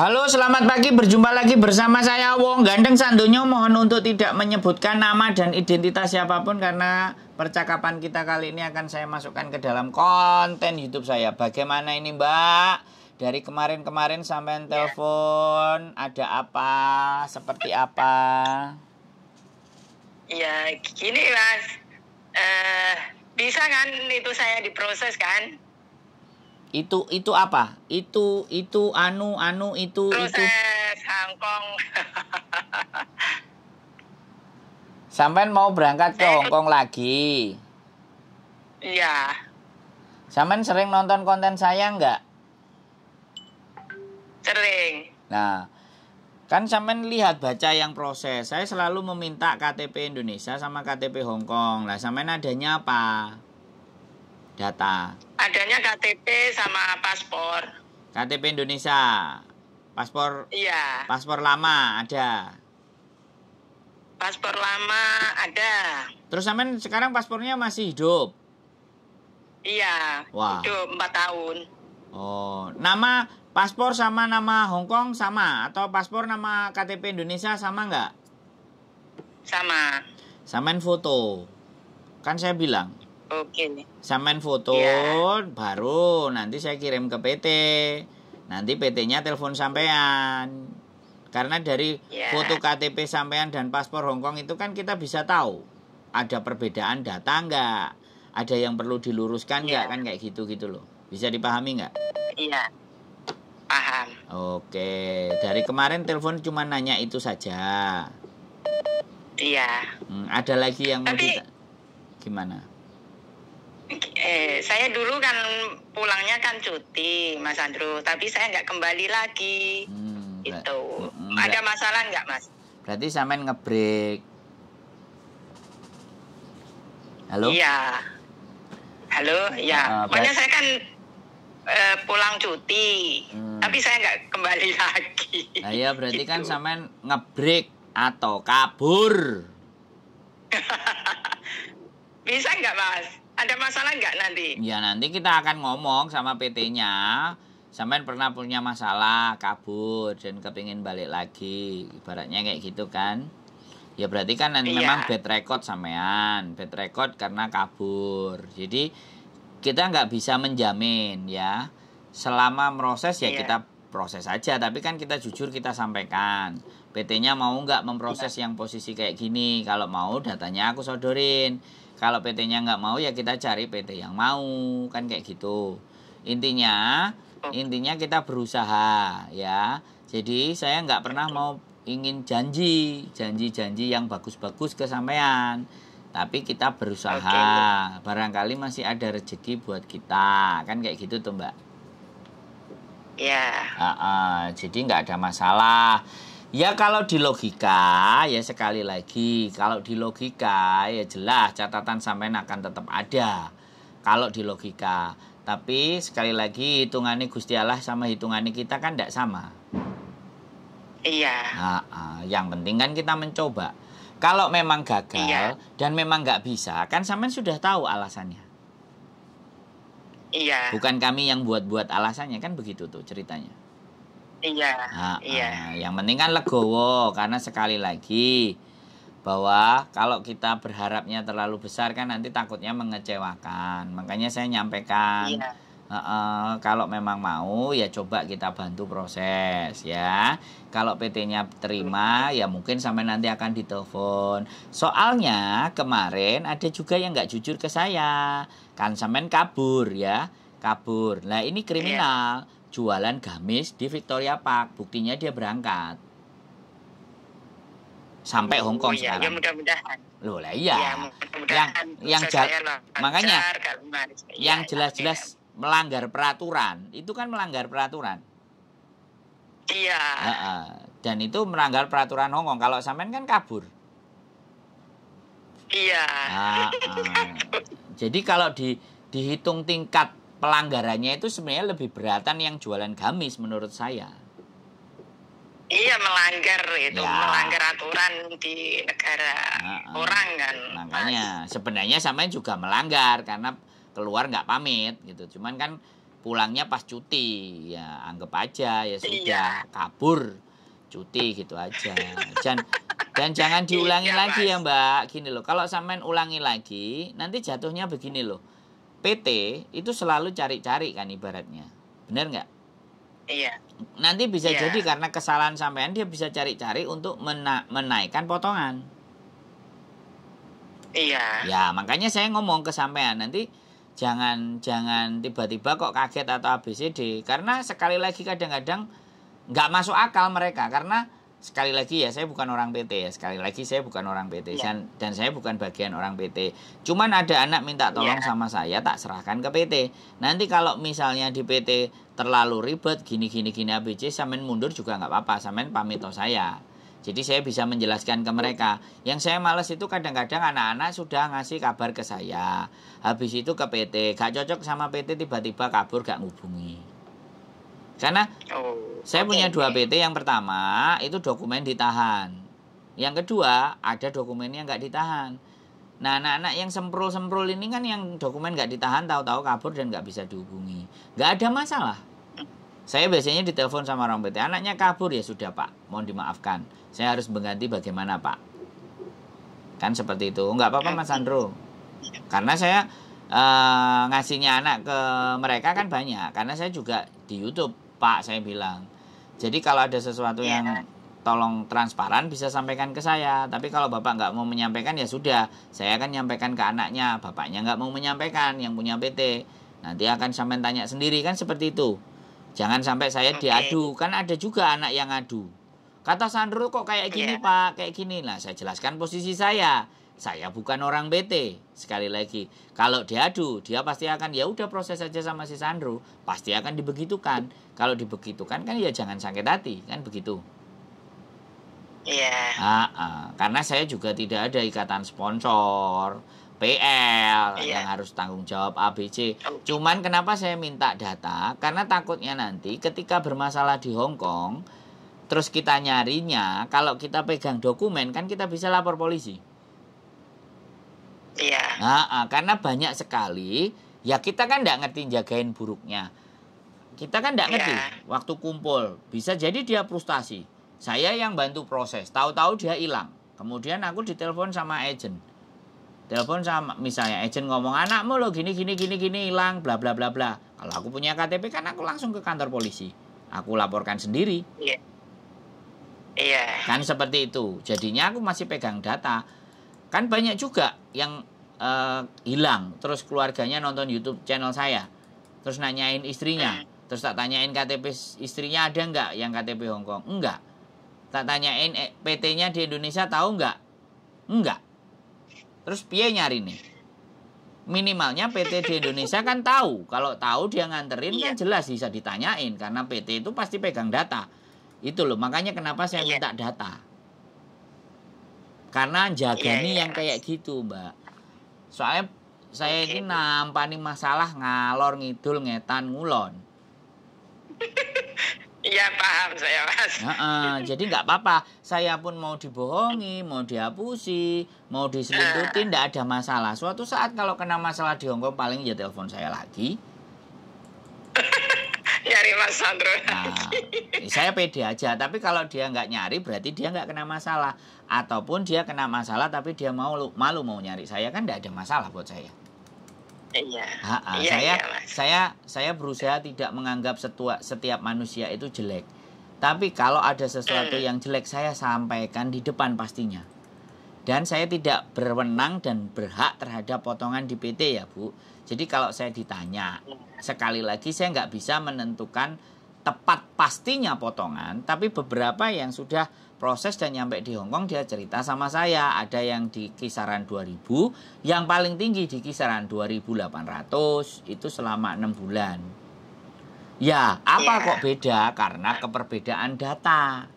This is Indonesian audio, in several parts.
Halo, selamat pagi. Berjumpa lagi bersama saya Wong Gandeng Sandonyo. Mohon untuk tidak menyebutkan nama dan identitas siapapun karena percakapan kita kali ini akan saya masukkan ke dalam konten YouTube saya. Bagaimana ini, Mbak? Dari kemarin-kemarin sampai ya. telepon, ada apa? Seperti apa? Ya, gini, Mas. Uh, bisa kan itu saya diproses kan? itu itu apa itu itu anu anu itu Proses itu Hongkong sampean mau berangkat ke Hongkong lagi iya sampean sering nonton konten saya nggak sering nah kan sampean lihat baca yang proses saya selalu meminta KTP Indonesia sama KTP Hongkong lah sampean adanya apa data? Adanya KTP sama paspor. KTP Indonesia. Paspor Iya. Paspor lama ada. Paspor lama ada. Terus sampean sekarang paspornya masih hidup? Iya, Wah. hidup 4 tahun. Oh, nama paspor sama nama Hongkong sama atau paspor nama KTP Indonesia sama enggak? Sama. Samain foto. Kan saya bilang. Oke nih. Sampean foto, ya. baru nanti saya kirim ke PT. Nanti PT-nya telepon sampean. Karena dari ya. foto KTP sampean dan paspor Hongkong itu kan kita bisa tahu ada perbedaan data enggak? ada yang perlu diluruskan enggak ya. kan kayak gitu gitu loh. Bisa dipahami enggak? Iya. Paham. Oke, dari kemarin telepon cuma nanya itu saja. Iya. Hmm, ada lagi yang Tapi... mau kita... gimana? eh, saya dulu kan pulangnya kan cuti Mas Andro tapi saya nggak kembali lagi hmm, itu enggak. Hmm, ada masalah nggak Mas berarti samain ngebreak halo iya halo ya uh, saya kan uh, pulang cuti hmm. tapi saya nggak kembali lagi nah, iya, berarti kan gitu. kan samain ngebreak atau kabur bisa nggak mas ada masalah nggak nanti? Ya nanti kita akan ngomong sama PT-nya. Sampean pernah punya masalah, kabur dan kepingin balik lagi, ibaratnya kayak gitu kan? Ya berarti kan nanti iya. memang bad record sampean, bad record karena kabur. Jadi kita nggak bisa menjamin ya. Selama proses ya iya. kita proses aja, tapi kan kita jujur kita sampaikan. PT-nya mau nggak memproses iya. yang posisi kayak gini? Kalau mau datanya aku sodorin. Kalau PT-nya nggak mau ya kita cari PT yang mau kan kayak gitu. Intinya intinya kita berusaha ya. Jadi saya nggak pernah mau ingin janji janji-janji yang bagus-bagus ke Tapi kita berusaha. Oke. Iya. Barangkali masih ada rezeki buat kita kan kayak gitu tuh mbak. Ya. Uh, uh, jadi nggak ada masalah. Ya kalau di logika ya sekali lagi kalau di logika ya jelas catatan sampean akan tetap ada kalau di logika. Tapi sekali lagi hitungannya Gusti Allah sama hitungannya kita kan tidak sama. Iya. Nah, yang penting kan kita mencoba. Kalau memang gagal iya. dan memang nggak bisa, kan sampean sudah tahu alasannya. Iya. Bukan kami yang buat-buat alasannya kan begitu tuh ceritanya. Iya. uh, iya. Ah, yang penting kan legowo karena sekali lagi bahwa kalau kita berharapnya terlalu besar kan nanti takutnya mengecewakan. Makanya saya nyampaikan iya. uh, uh, kalau memang mau ya coba kita bantu proses ya. Kalau PT-nya terima ya mungkin sampai nanti akan ditelepon. Soalnya kemarin ada juga yang nggak jujur ke saya. Kan sampean kabur ya, kabur. Nah, ini iya. kriminal jualan gamis di Victoria Park. Buktinya dia berangkat. Sampai oh, Hong Kong iya, ya, sekarang. Ya mudah-mudahan. Loh lah iya. iya, iya ya, mudah yang yang makanya yang jelas-jelas ya. melanggar peraturan, itu kan melanggar peraturan. Iya. Uh -uh. Dan itu melanggar peraturan Hong Kong. Kalau sampean kan kabur. Iya. Uh -uh. Jadi kalau di dihitung tingkat pelanggarannya itu sebenarnya lebih beratan yang jualan gamis menurut saya. Iya melanggar itu ya. melanggar aturan di negara uh, orang kan. Makanya nah, sebenarnya sama juga melanggar karena keluar nggak pamit gitu. Cuman kan pulangnya pas cuti ya anggap aja ya iya. sudah iya. kabur cuti gitu aja. Dan dan jangan iya, diulangi iya, lagi ya Mbak. Gini loh kalau sampean ulangi lagi nanti jatuhnya begini loh PT itu selalu cari-cari kan ibaratnya. Benar nggak? Iya. Nanti bisa iya. jadi karena kesalahan sampean dia bisa cari-cari untuk mena menaikkan potongan. Iya. Ya, makanya saya ngomong ke sampean nanti jangan jangan tiba-tiba kok kaget atau ABCD karena sekali lagi kadang-kadang nggak -kadang masuk akal mereka karena sekali lagi ya saya bukan orang PT ya sekali lagi saya bukan orang PT ya. dan saya bukan bagian orang PT cuman ada anak minta tolong ya. sama saya tak serahkan ke PT nanti kalau misalnya di PT terlalu ribet gini gini gini ABC samen mundur juga nggak apa-apa samen pamit toh saya jadi saya bisa menjelaskan ke mereka. Yang saya males itu kadang-kadang anak-anak sudah ngasih kabar ke saya. Habis itu ke PT. Gak cocok sama PT tiba-tiba kabur gak ngubungi. Karena oh, saya okay, punya dua PT. Yang pertama itu dokumen ditahan. Yang kedua ada dokumen yang nggak ditahan. Nah anak-anak yang semprul-semprul ini kan yang dokumen nggak ditahan tahu-tahu kabur dan nggak bisa dihubungi. Nggak ada masalah. Saya biasanya ditelepon sama orang PT. Anaknya kabur ya sudah pak, mohon dimaafkan. Saya harus mengganti bagaimana pak? Kan seperti itu. Nggak apa-apa Mas Sandro. Karena saya uh, ngasihnya anak ke mereka kan banyak. Karena saya juga di YouTube Pak saya bilang. Jadi kalau ada sesuatu iya. yang tolong transparan bisa sampaikan ke saya. Tapi kalau bapak nggak mau menyampaikan ya sudah, saya akan menyampaikan ke anaknya. Bapaknya nggak mau menyampaikan yang punya PT. Nanti akan sampai tanya sendiri kan seperti itu. Jangan sampai saya okay. diadu, kan ada juga anak yang adu. Kata Sandro kok kayak gini yeah. pak, kayak gini lah. Saya jelaskan posisi saya saya bukan orang bete. Sekali lagi, kalau diadu, dia pasti akan ya udah proses saja sama si Sandro, pasti akan dibegitukan. Kalau dibegitukan kan ya jangan sakit hati, kan begitu. Iya. Yeah. Ah, ah. Karena saya juga tidak ada ikatan sponsor, PL yeah. yang harus tanggung jawab ABC. Okay. Oh. Cuman kenapa saya minta data? Karena takutnya nanti ketika bermasalah di Hong Kong, terus kita nyarinya, kalau kita pegang dokumen kan kita bisa lapor polisi. Iya. Nah, karena banyak sekali ya kita kan nggak ngerti jagain buruknya. Kita kan nggak ngerti ya. waktu kumpul bisa jadi dia frustasi. Saya yang bantu proses, tahu-tahu dia hilang. Kemudian aku ditelepon sama agent. Telepon sama misalnya agent ngomong anakmu lo gini gini gini gini hilang bla bla bla bla. Kalau aku punya KTP kan aku langsung ke kantor polisi. Aku laporkan sendiri. Iya. Iya. Kan seperti itu. Jadinya aku masih pegang data Kan banyak juga yang uh, hilang, terus keluarganya nonton YouTube channel saya. Terus nanyain istrinya, hmm. terus tak tanyain KTP istrinya ada nggak yang KTP Hongkong Enggak. Tak tanyain eh, PT-nya di Indonesia tahu nggak? Enggak. Terus pie nyari nih? minimalnya PT di Indonesia kan tahu. Kalau tahu dia nganterin kan iya. jelas bisa ditanyain karena PT itu pasti pegang data. Itu loh, makanya kenapa saya iya. minta data karena jaga nih iya, yeah. Iya. yang kayak gitu mbak soalnya saya okay. ini nampani masalah ngalor ngidul ngetan ngulon Iya paham saya mas. ya, uh, jadi nggak apa-apa. Saya pun mau dibohongi, mau dihapusi, mau diseluntutin, tidak eh. uh. ada masalah. Suatu saat kalau kena masalah di Hongkong paling ya telepon saya lagi. Mas Sandro nah, saya pede aja tapi kalau dia nggak nyari berarti dia nggak kena masalah ataupun dia kena masalah tapi dia mau malu mau nyari saya kan nggak ada masalah buat saya Iya. Ha -ha. Iya, iya saya iya, saya saya berusaha tidak menganggap setua, setiap manusia itu jelek. Tapi kalau ada sesuatu mm. yang jelek saya sampaikan di depan pastinya. Dan saya tidak berwenang dan berhak terhadap potongan di PT ya Bu. Jadi kalau saya ditanya, sekali lagi saya nggak bisa menentukan tepat pastinya potongan, tapi beberapa yang sudah proses dan nyampe di Hongkong dia cerita sama saya ada yang di kisaran 2000 yang paling tinggi di kisaran 2800 itu selama enam bulan ya apa iya. kok beda karena keperbedaan data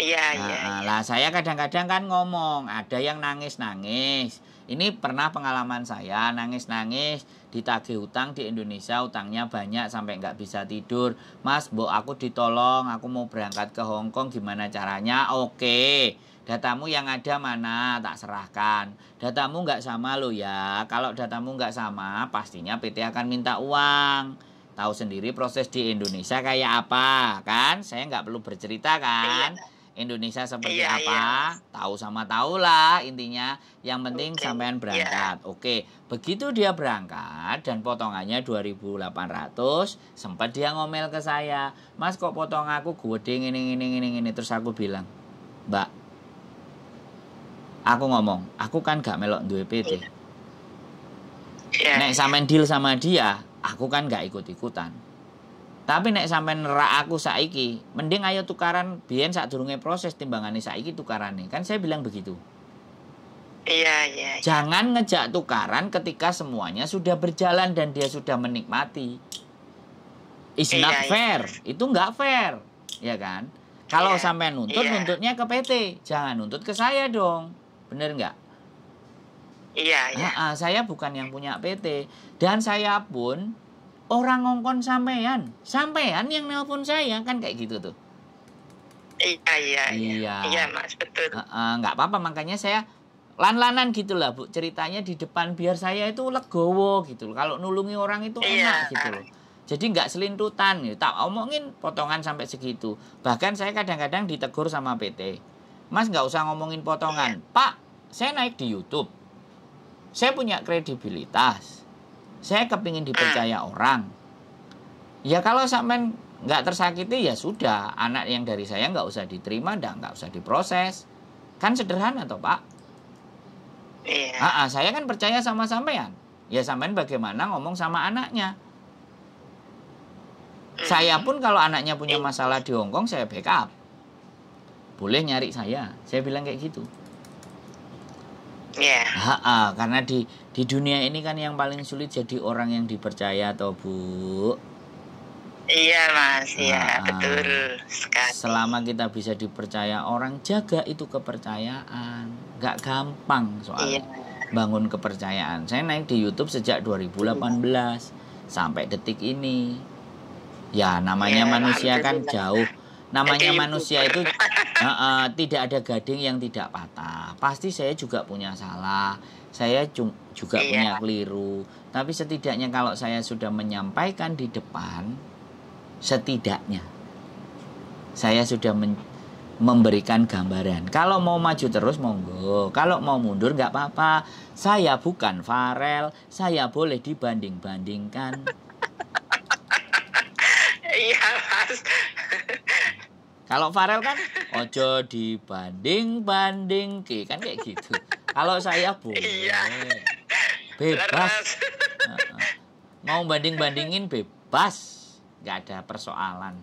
Iya nah, iya, nah, iya. Lah saya kadang-kadang kan ngomong, ada yang nangis-nangis. Ini pernah pengalaman saya nangis-nangis ditagih utang di Indonesia, utangnya banyak sampai nggak bisa tidur. Mas, Bu, aku ditolong, aku mau berangkat ke Hong Kong, gimana caranya? Oke. Datamu yang ada mana tak serahkan. Datamu nggak sama lo ya. Kalau datamu nggak sama, pastinya PT akan minta uang tahu sendiri proses di Indonesia kayak apa kan saya nggak perlu bercerita kan iya. Indonesia seperti iya, apa, iya. tahu sama tahu lah intinya. Yang penting okay. sampean iya. berangkat. yeah. Oke, begitu dia berangkat dan potongannya 2.800, sempat dia ngomel ke saya, "Mas kok potong aku gede ini ini ini ini." Terus aku bilang, "Mbak, aku ngomong, aku kan gak melok dua PT." Yeah. Nek sampean deal sama dia, aku kan gak ikut-ikutan tapi nek sampai nerak aku saiki, mending ayo tukaran biyen turunnya proses timbangannya saiki tukarane. Kan saya bilang begitu. Iya, iya. Ya. Jangan ngejak tukaran ketika semuanya sudah berjalan dan dia sudah menikmati. It's ya, not iya, iya. fair. Ya. Itu nggak fair, ya kan? Kalau ya, sampai nuntut, ya. nuntutnya ke PT. Jangan nuntut ke saya dong. Bener nggak? Iya, iya. saya bukan yang punya PT. Dan saya pun orang ngongkon sampean sampean yang nelpon saya kan kayak gitu tuh iya iya iya iya, iya mas betul nggak uh, uh, apa-apa makanya saya lan-lanan gitu lah bu ceritanya di depan biar saya itu legowo gitu kalau nulungi orang itu iya. enak gitu loh jadi nggak selintutan gitu. tak omongin potongan sampai segitu bahkan saya kadang-kadang ditegur sama PT mas nggak usah ngomongin potongan iya. pak saya naik di YouTube saya punya kredibilitas saya kepingin dipercaya hmm. orang ya kalau sampean nggak tersakiti ya sudah anak yang dari saya nggak usah diterima dan nggak usah diproses kan sederhana toh pak iya -ha, saya kan percaya sama sampean ya sampean bagaimana ngomong sama anaknya hmm. saya pun kalau anaknya punya iya. masalah di Hongkong saya backup boleh nyari saya saya bilang kayak gitu Yeah. Ha, ha, karena di di dunia ini kan yang paling sulit jadi orang yang dipercaya atau Bu. Iya Mas, iya betul sekali. Selama kita bisa dipercaya orang, jaga itu kepercayaan. nggak gampang soal Iya. Bangun kepercayaan. Saya naik di YouTube sejak 2018 sampai detik ini. Ya namanya iya, manusia kan jauh namanya gitu. manusia itu uh, uh, tidak ada gading yang tidak patah. Pasti saya juga punya salah, saya juga iya. punya keliru. Tapi setidaknya kalau saya sudah menyampaikan di depan, setidaknya saya sudah men memberikan gambaran. Kalau mau maju terus monggo, kalau mau mundur nggak apa-apa. Saya bukan Farel, saya boleh dibanding-bandingkan. Iya mas. Kalau Farel kan ojo dibanding banding ke kan kayak gitu. Kalau saya boleh iya. bebas. Mau banding bandingin bebas, nggak ada persoalan.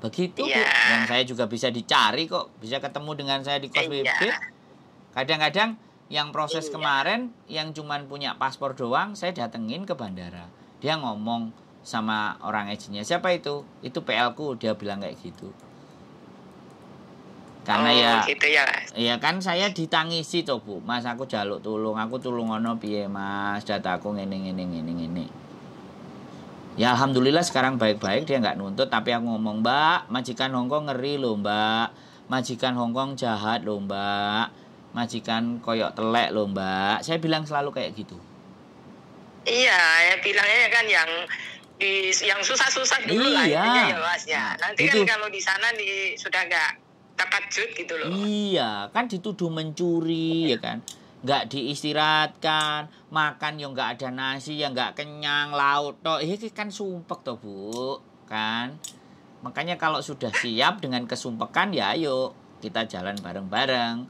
Begitu iya. Bu. yang saya juga bisa dicari kok, bisa ketemu dengan saya di kos iya. Kadang-kadang yang proses iya. kemarin yang cuman punya paspor doang, saya datengin ke bandara. Dia ngomong, sama orang agentnya siapa itu itu PL ku dia bilang kayak gitu karena oh, ya gitu ya ya kan saya ditangisi tuh bu mas aku jaluk tulung aku tulung ono piye mas dataku ngene ngene ngene ngene ya alhamdulillah sekarang baik-baik dia nggak nuntut tapi aku ngomong mbak majikan Hongkong ngeri loh mbak majikan Hongkong jahat loh mbak majikan koyok telek loh mbak saya bilang selalu kayak gitu iya ya bilangnya kan yang di yang susah-susah dulu iya. lah intinya ya mas ya. nanti kan itu. kan kalau di sana di sudah nggak terkejut gitu loh iya kan dituduh mencuri ya iya. kan enggak diistirahatkan makan yang nggak ada nasi yang nggak kenyang laut toh ini iya, iya, kan sumpek toh bu kan makanya kalau sudah siap dengan kesumpekan ya ayo kita jalan bareng-bareng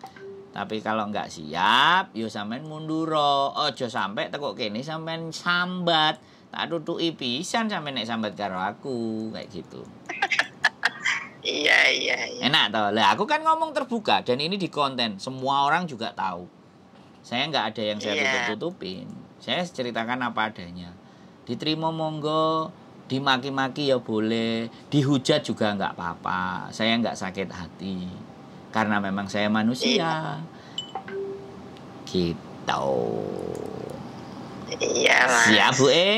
tapi kalau enggak siap yo ya sampean munduro ojo sampai tekuk kene sampean sambat tak tutuki pisan sampai naik sambat karo aku kayak gitu. Iya, iya, ya. Enak toh. Lah, aku kan ngomong terbuka dan ini di konten, semua orang juga tahu. Saya nggak ada yang saya yeah. tutupin Saya ceritakan apa adanya. Diterima monggo, dimaki-maki ya boleh, dihujat juga nggak apa-apa. Saya nggak sakit hati karena memang saya manusia. Yeah. Gitu. Iya, Mas. Siap, Bu E.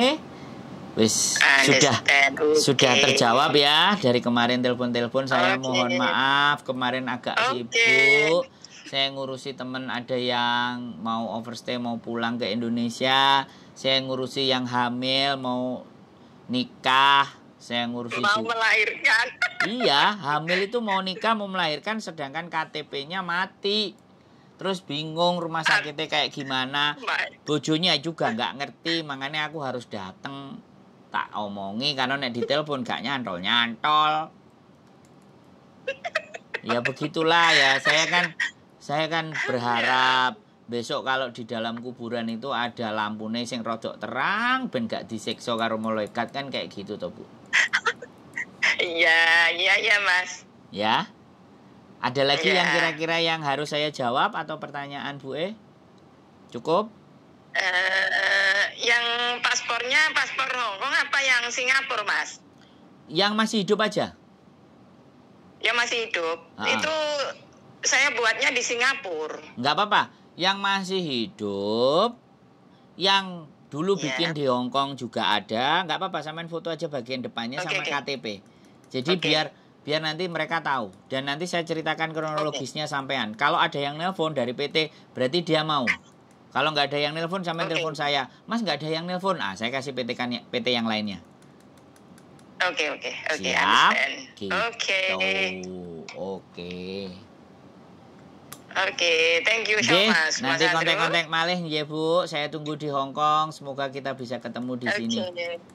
Wis sudah okay. E. sudah terjawab ya dari kemarin telepon-telepon saya okay. mohon maaf kemarin agak okay. sibuk. Saya ngurusi temen ada yang mau overstay mau pulang ke Indonesia. Saya ngurusi yang hamil mau nikah. Saya ngurusi mau juga. melahirkan. Iya, hamil itu mau nikah mau melahirkan sedangkan KTP-nya mati terus bingung rumah sakitnya kayak gimana bojonya juga nggak ngerti makanya aku harus dateng tak omongi karena nek telepon gak nyantol nyantol ya begitulah ya saya kan saya kan berharap besok kalau di dalam kuburan itu ada lampu sing rojok terang ben gak disiksa karo malaikat kan kayak gitu toh Bu iya iya iya Mas ya ada lagi yeah. yang kira-kira yang harus saya jawab atau pertanyaan Bu E? Cukup? Uh, yang paspornya paspor Hongkong apa yang Singapura, Mas? Yang masih hidup aja. Yang masih hidup. uh -uh. Itu saya buatnya di Singapura. Nggak apa-apa. Yang masih hidup, yang dulu yeah. bikin di Hongkong juga ada. Nggak apa-apa, samain foto aja bagian depannya okay, sama okay. KTP. Jadi okay. biar biar nanti mereka tahu dan nanti saya ceritakan kronologisnya okay. sampean kalau ada yang nelpon dari PT berarti dia mau kalau nggak ada yang nelpon sampai okay. telepon saya mas nggak ada yang nelpon ah saya kasih PT kan ya, PT yang lainnya oke oke oke siap gitu. oke oke Oke, thank you so much. Nanti kontak-kontak malih ya Bu. Saya tunggu di Hong Kong. Semoga kita bisa ketemu di sini.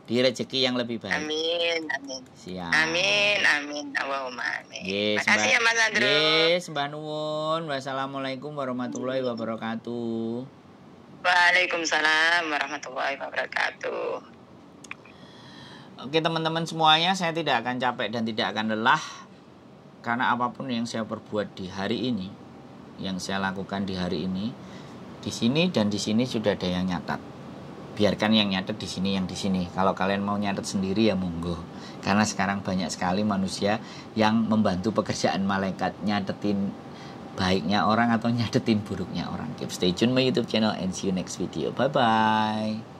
Di rezeki yang lebih baik. Amin, amin. Siap. Amin, amin. Allahumma amin. Yes, Makasih ya Mas Andrew. Yes, Mbak Nuwun. Wassalamualaikum warahmatullahi wabarakatuh. Waalaikumsalam warahmatullahi wabarakatuh. Oke teman-teman semuanya, saya tidak akan capek dan tidak akan lelah karena apapun yang saya perbuat di hari ini yang saya lakukan di hari ini di sini dan di sini sudah ada yang nyatat biarkan yang nyatet di sini yang di sini kalau kalian mau nyatet sendiri ya monggo karena sekarang banyak sekali manusia yang membantu pekerjaan malaikat nyatetin baiknya orang atau nyatetin buruknya orang keep stay tune my youtube channel and see you next video bye bye